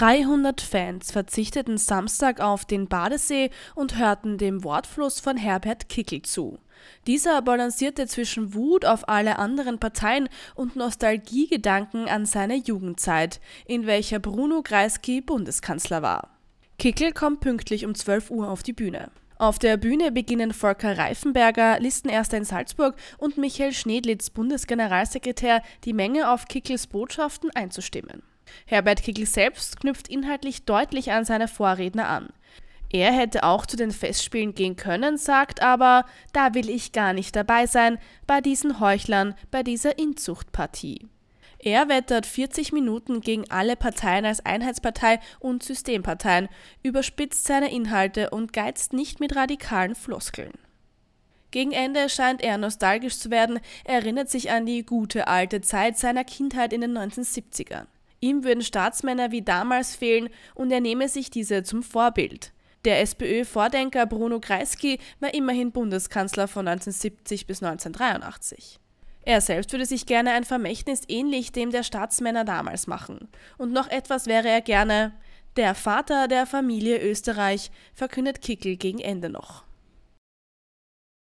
300 Fans verzichteten Samstag auf den Badesee und hörten dem Wortfluss von Herbert Kickel zu. Dieser balancierte zwischen Wut auf alle anderen Parteien und Nostalgiegedanken an seine Jugendzeit, in welcher Bruno Kreisky Bundeskanzler war. Kickel kommt pünktlich um 12 Uhr auf die Bühne. Auf der Bühne beginnen Volker Reifenberger, Listenerster in Salzburg und Michael Schnedlitz, Bundesgeneralsekretär, die Menge auf Kickels Botschaften einzustimmen. Herbert Kickl selbst knüpft inhaltlich deutlich an seine Vorredner an. Er hätte auch zu den Festspielen gehen können, sagt aber, da will ich gar nicht dabei sein, bei diesen Heuchlern, bei dieser Inzuchtpartie. Er wettert 40 Minuten gegen alle Parteien als Einheitspartei und Systemparteien, überspitzt seine Inhalte und geizt nicht mit radikalen Floskeln. Gegen Ende scheint er nostalgisch zu werden, erinnert sich an die gute alte Zeit seiner Kindheit in den 1970ern. Ihm würden Staatsmänner wie damals fehlen und er nehme sich diese zum Vorbild. Der SPÖ-Vordenker Bruno Kreisky war immerhin Bundeskanzler von 1970 bis 1983. Er selbst würde sich gerne ein Vermächtnis ähnlich dem der Staatsmänner damals machen. Und noch etwas wäre er gerne der Vater der Familie Österreich, verkündet Kickel gegen Ende noch.